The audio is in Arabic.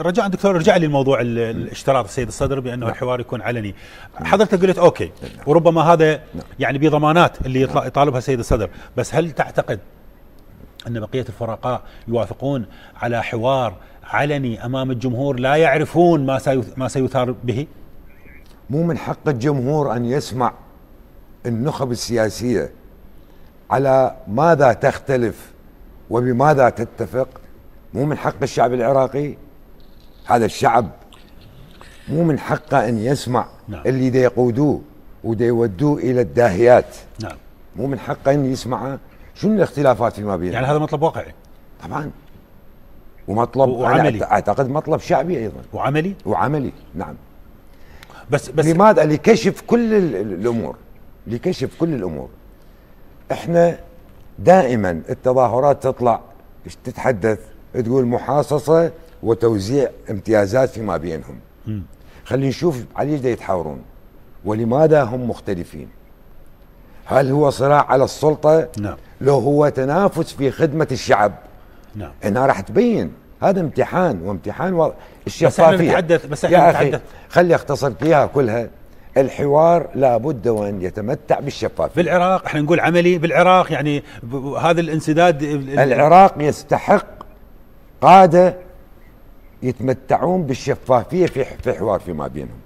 رجاء دكتور رجع لي الموضوع الاشتراط السيد الصدر بانه نعم. الحوار يكون علني حضرتك قلت اوكي نعم. وربما هذا نعم. يعني بضمانات اللي نعم. يطالبها السيد الصدر بس هل تعتقد ان بقيه الفرقاء يوافقون على حوار علني امام الجمهور لا يعرفون ما ما سيثار به مو من حق الجمهور ان يسمع النخب السياسيه على ماذا تختلف وبماذا تتفق مو من حق الشعب العراقي هذا الشعب مو من حقه ان يسمع نعم. اللي دا يقودوه ودا يودوه الى الداهيات نعم مو من حقه ان يسمع شنو الاختلافات فيما بينهم يعني هذا مطلب واقعي طبعا ومطلب وعملي أنا اعتقد مطلب شعبي ايضا وعملي وعملي نعم بس بس لماذا لكشف كل الامور لكشف كل الامور احنا دائما التظاهرات تطلع تتحدث تقول محاصصه وتوزيع امتيازات فيما بينهم خلينا نشوف على ايش يتحاورون ولماذا هم مختلفين هل هو صراع على السلطه نعم لو هو تنافس في خدمه الشعب نعم هنا راح تبين هذا امتحان وامتحان الشفافيه بس احنا نتحدث بس احنا نتحدث خلي اختصر اياها كلها الحوار لابد وان يتمتع بالشفافيه بالعراق احنا نقول عملي بالعراق يعني هذا الانسداد العراق يستحق قاده يتمتعون بالشفافيه في حوار فيما بينهم